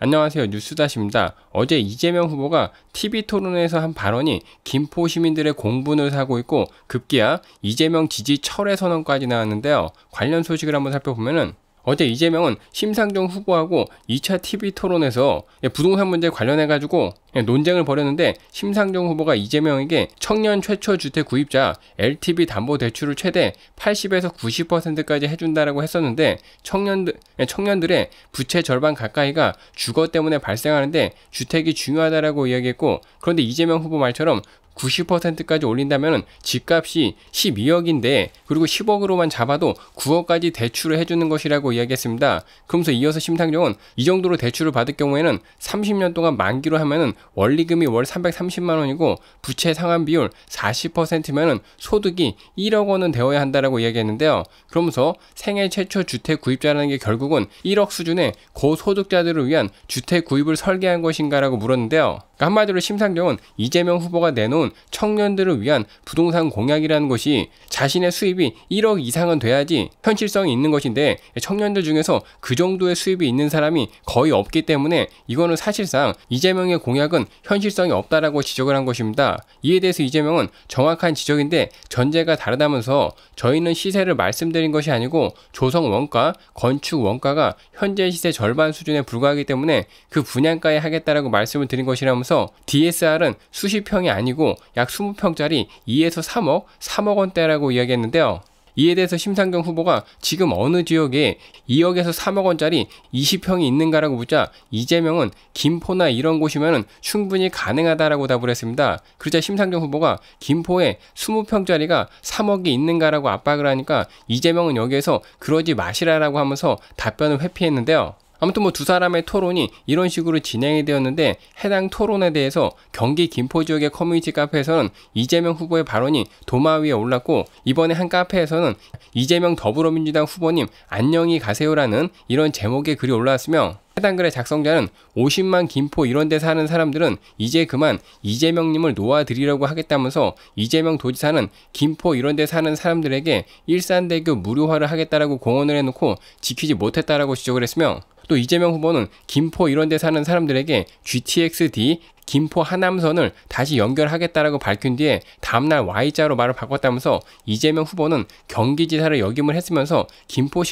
안녕하세요. 뉴스다시입니다. 어제 이재명 후보가 TV 토론에서 한 발언이 김포 시민들의 공분을 사고 있고 급기야 이재명 지지 철회 선언까지 나왔는데요. 관련 소식을 한번 살펴보면은 어제 이재명은 심상정 후보하고 2차 TV 토론에서 예, 부동산 문제 관련해가지고 예, 논쟁을 벌였는데 심상정 후보가 이재명에게 청년 최초 주택 구입자 LTV 담보 대출을 최대 80에서 90%까지 해준다라고 했었는데 청년들, 예, 청년들의 부채 절반 가까이가 주거 때문에 발생하는데 주택이 중요하다라고 이야기했고 그런데 이재명 후보 말처럼 90%까지 올린다면 집값이 12억인데 그리고 10억으로만 잡아도 9억까지 대출을 해주는 것이라고 이야기했습니다. 그러면서 이어서 심상정은 이 정도로 대출을 받을 경우에는 30년 동안 만기로 하면은 원리금이 월 330만 원이고 부채 상환 비율 40%면은 소득이 1억 원은 되어야 한다라고 이야기했는데요. 그러면서 생애 최초 주택 구입자라는 게 결국은 1억 수준의 고소득자들을 위한 주택 구입을 설계한 것인가라고 물었는데요. 그러니까 한마디로 심상정은 이재명 후보가 내놓은 나온 청년들을 위한 부동산 공약이라는 것이 자신의 수입이 1억 이상은 돼야지 현실성이 있는 것인데 청년들 중에서 그 정도의 수입이 있는 사람이 거의 없기 때문에 이거는 사실상 이재명의 공약은 현실성이 없다라고 지적을 한 것입니다. 이에 대해서 이재명은 정확한 지적인데 전제가 다르다면서 저희는 시세를 말씀드린 것이 아니고 조성 원가, 건축 원가가 현재 시세 절반 수준에 불과하기 때문에 그 분양가에 하겠다라고 말씀을 드린 것이라면서 DSR은 수십 평이 아니고 약 20평짜리 2에서 3억, 3억 원대라고 이야기했는데요. 이에 대해서 심상경 후보가 지금 어느 지역에 2억에서 3억 원짜리 20평이 있는가라고 묻자 이재명은 김포나 이런 곳이면 충분히 가능하다라고 답을 했습니다. 그러자 심상경 후보가 김포에 20평짜리가 3억이 있는가라고 압박을 하니까 이재명은 여기에서 그러지 마시라라고 하면서 답변을 회피했는데요. 아무튼 뭐 두 사람의 토론이 이런 식으로 진행이 되었는데 해당 토론에 대해서 경기 김포 지역의 커뮤니티 카페에서는 이재명 후보의 발언이 도마 위에 올랐고 이번에 한 카페에서는 이재명 더불어민주당 후보님 안녕히 가세요라는 이런 제목의 글이 올라왔으며 해당 글의 작성자는 50만 김포 이런 데 사는 사람들은 이제 그만 이재명님을 놓아드리려고 하겠다면서 이재명 도지사는 김포 이런 데 사는 사람들에게 일산대교 무료화를 하겠다라고 공언을 해놓고 지키지 못했다라고 지적을 했으며 또 이재명 후보는 김포 이런 데 사는 사람들에게 GTX-D 김포 하남선을 다시 연결하겠다라고 밝힌 뒤에 다음날 Y자로 말을 바꿨다면서 이재명 후보는 경기지사를 역임을 했으면서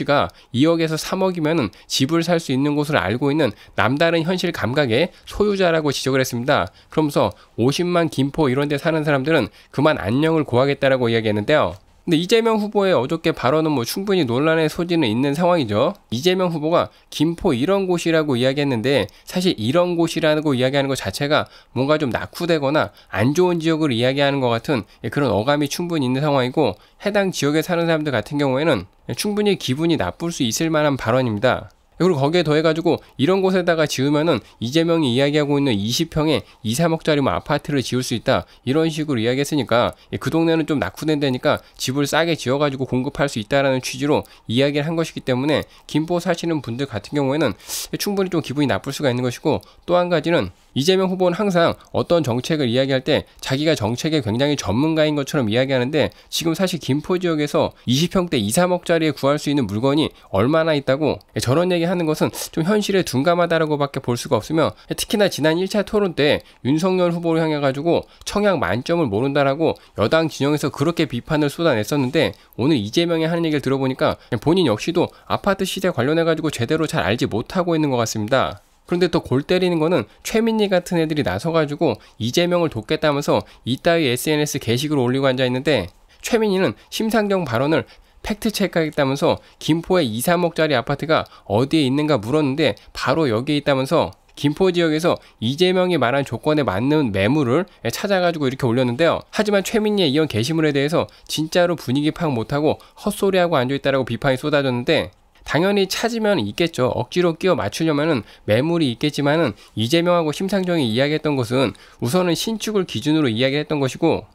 김포시가 2억에서 3억이면 집을 살 수 있는 곳을 알고 있는 남다른 현실 감각의 소유자라고 지적을 했습니다. 그러면서 50만 김포 이런 데 사는 사람들은 그만 안녕을 고하겠다라고 이야기했는데요. 근데 이재명 후보의 어저께 발언은 뭐 충분히 논란의 소지는 있는 상황이죠. 이재명 후보가 김포 이런 곳이라고 이야기했는데 사실 이런 곳이라고 이야기하는 것 자체가 뭔가 좀 낙후되거나 안 좋은 지역을 이야기하는 것 같은 예, 그런 어감이 충분히 있는 상황이고 해당 지역에 사는 사람들 같은 경우에는 충분히 기분이 나쁠 수 있을 만한 발언입니다. 그리고 거기에 더해가지고 이런 곳에다가 지으면은 이재명이 이야기하고 있는 20평에 2, 3억짜리 뭐 아파트를 지을 수 있다 이런 식으로 이야기했으니까 그 동네는 좀 낙후된 데니까 집을 싸게 지어가지고 공급할 수 있다라는 취지로 이야기를 한 것이기 때문에 김포 사시는 분들 같은 경우에는 충분히 좀 기분이 나쁠 수가 있는 것이고 또 한 가지는 이재명 후보는 항상 어떤 정책을 이야기할 때 자기가 정책에 굉장히 전문가인 것처럼 이야기하는데 지금 사실 김포 지역에서 20평대 2, 3억짜리에 구할 수 있는 물건이 얼마나 있다고 저런 얘기 하는 것은 좀 현실에 둔감하다라고밖에 볼 수가 없으며 특히나 지난 1차 토론 때 윤석열 후보를 향해 가지고 청약 만점을 모른다라고 여당 진영에서 그렇게 비판을 쏟아냈었는데 오늘 이재명이 하는 얘기를 들어보니까 본인 역시도 아파트 시세 관련해 가지고 제대로 잘 알지 못하고 있는 것 같습니다. 그런데 또 골 때리는 거는 최민희 같은 애들이 나서가지고 이재명을 돕겠다면서 이따위 SNS 게시글 을 올리고 앉아있는데 최민희는 심상정 발언을 팩트 체크하겠다면서 김포에 2, 3억짜리 아파트가 어디에 있는가 물었는데 바로 여기에 있다면서 김포 지역에서 이재명이 말한 조건에 맞는 매물을 찾아가지고 이렇게 올렸는데요. 하지만 최민희의 이런 게시물에 대해서 진짜로 분위기 파악 못하고 헛소리하고 앉아있다라고 비판이 쏟아졌는데 당연히 찾으면 있겠죠. 억지로 끼워 맞추려면 매물이 있겠지만 이재명하고 심상정이 이야기했던 것은 우선은 신축을 기준으로 이야기했던 것이고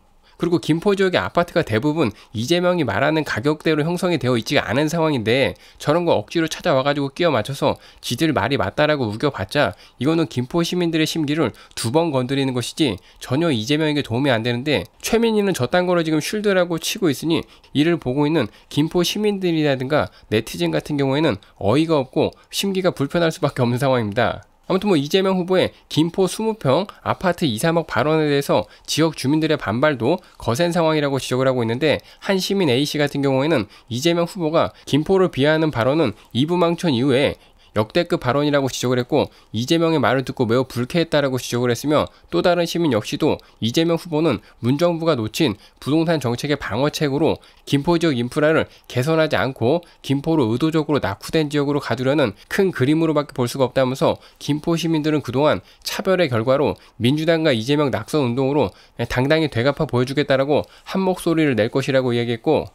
그리고 김포 지역의 아파트가 대부분 이재명이 말하는 가격대로 형성이 되어 있지가 않은 상황인데 저런 거 억지로 찾아와가지고 끼워 맞춰서 지들 말이 맞다라고 우겨봤자 이거는 김포 시민들의 심기를 두 번 건드리는 것이지 전혀 이재명에게 도움이 안 되는데 최민희는 저딴 거로 지금 쉴드라고 치고 있으니 이를 보고 있는 김포 시민들이라든가 네티즌 같은 경우에는 어이가 없고 심기가 불편할 수밖에 없는 상황입니다. 아무튼 뭐 이재명 후보의 김포 20평 아파트 2, 3억 발언에 대해서 지역 주민들의 반발도 거센 상황이라고 지적을 하고 있는데 한 시민 A씨 같은 경우에는 이재명 후보가 김포를 비하하는 발언은 이부망천 이후에 역대급 발언이라고 지적을 했고 이재명의 말을 듣고 매우 불쾌했다라고 지적을 했으며 또 다른 시민 역시도 이재명 후보는 문정부가 놓친 부동산 정책의 방어책으로 김포 지역 인프라를 개선하지 않고 김포로 의도적으로 낙후된 지역으로 가두려는 큰 그림으로밖에 볼 수가 없다면서 김포 시민들은 그동안 차별의 결과로 민주당과 이재명 낙선 운동으로 당당히 되갚아 보여주겠다라고 한 목소리를 낼 것이라고 이야기했고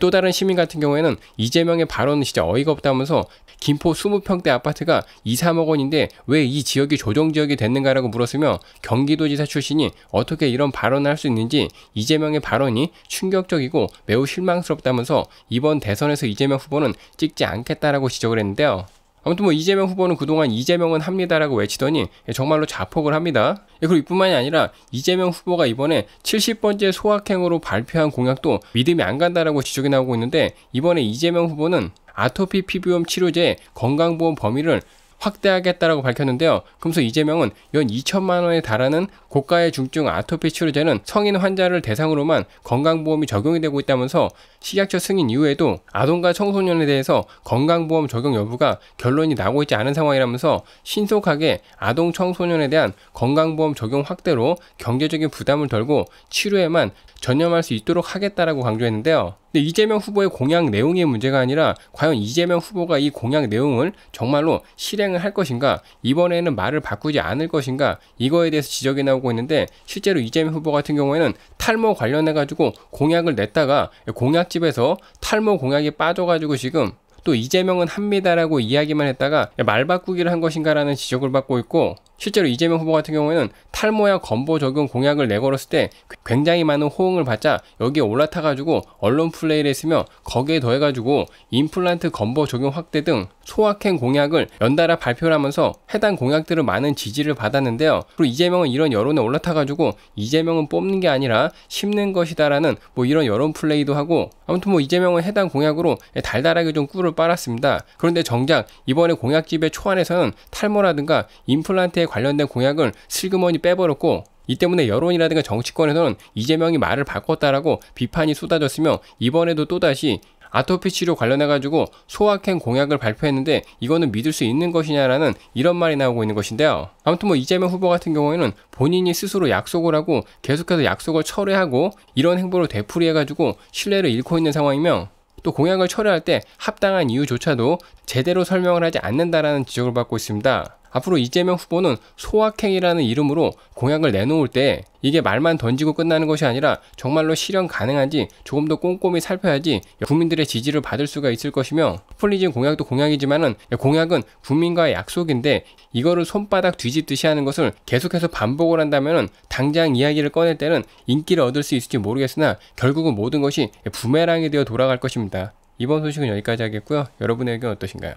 또 다른 시민 같은 경우에는 이재명의 발언은 진짜 어이가 없다면서 김포 20평대 아파트가 2, 3억 원인데 왜 이 지역이 조정지역이 됐는가라고 물었으며 경기도지사 출신이 어떻게 이런 발언을 할 수 있는지 이재명의 발언이 충격적이고 매우 실망스럽다면서 이번 대선에서 이재명 후보는 찍지 않겠다라고 지적을 했는데요. 아무튼 뭐 이재명 후보는 그동안 이재명은 합니다라고 외치더니 정말로 자폭을 합니다. 예, 그리고 이뿐만이 아니라 이재명 후보가 이번에 70번째 소확행으로 발표한 공약도 믿음이 안 간다라고 지적이 나오고 있는데 이번에 이재명 후보는 아토피 피부염 치료제 건강보험 범위를 확대하겠다라고 밝혔는데요. 그러면서 이재명은 연 2천만 원에 달하는 고가의 중증 아토피 치료제는 성인 환자를 대상으로만 건강보험이 적용이 되고 있다면서 식약처 승인 이후에도 아동과 청소년에 대해서 건강보험 적용 여부가 결론이 나고 있지 않은 상황이라면서 신속하게 아동 청소년에 대한 건강보험 적용 확대로 경제적인 부담을 덜고 치료에만 전념할 수 있도록 하겠다라고 강조했는데요. 근데 이재명 후보의 공약 내용의 문제가 아니라 과연 이재명 후보가 이 공약 내용을 정말로 실행을 할 것인가 이번에는 말을 바꾸지 않을 것인가 이거에 대해서 지적이 나오고 나오고 있는데 실제로 이재명 후보 같은 경우에는 탈모 관련해 가지고 공약을 냈다가 공약집에서 탈모 공약에 빠져가지고 지금 또 이재명은 합니다라고 이야기만 했다가 말 바꾸기를 한 것인가라는 지적을 받고 있고 실제로 이재명 후보 같은 경우에는 탈모약 건보 적용 공약을 내걸었을 때 굉장히 많은 호응을 받자 여기에 올라타가지고 언론 플레이를 했으며 거기에 더해가지고 임플란트 건보 적용 확대 등 소확행 공약을 연달아 발표를 하면서 해당 공약들을 많은 지지를 받았는데요. 그리고 이재명은 이런 여론에 올라타가지고 이재명은 뽑는 게 아니라 심는 것이다라는 뭐 이런 여론 플레이도 하고 아무튼 뭐 이재명은 해당 공약으로 달달하게 좀 꿀을 빨았습니다. 그런데 정작 이번에 공약집의 초안에서는 탈모라든가 임플란트에 관련된 공약을 슬그머니 빼버렸고 이 때문에 여론이라든가 정치권에서는 이재명이 말을 바꿨다라고 비판이 쏟아졌으며 이번에도 또다시 아토피 치료 관련해 가지고 소확행 공약을 발표했는데 이거는 믿을 수 있는 것이냐라는 이런 말이 나오고 있는 것인데요. 아무튼 뭐 이재명 후보 같은 경우에는 본인이 스스로 약속을 하고 계속해서 약속을 철회하고 이런 행보를 되풀이해 가지고 신뢰를 잃고 있는 상황이며 또 공약을 철회할 때 합당한 이유조차도 제대로 설명을 하지 않는다라는 지적을 받고 있습니다. 앞으로 이재명 후보는 소확행이라는 이름으로 공약을 내놓을 때 이게 말만 던지고 끝나는 것이 아니라 정말로 실현 가능한지 조금 더 꼼꼼히 살펴야지 국민들의 지지를 받을 수가 있을 것이며 포퓰리즘 공약도 공약이지만은 공약은 국민과의 약속인데 이거를 손바닥 뒤집듯이 하는 것을 계속해서 반복을 한다면은 당장 이야기를 꺼낼 때는 인기를 얻을 수 있을지 모르겠으나 결국은 모든 것이 부메랑이 되어 돌아갈 것입니다. 이번 소식은 여기까지 하겠고요. 여러분의 의견 어떠신가요?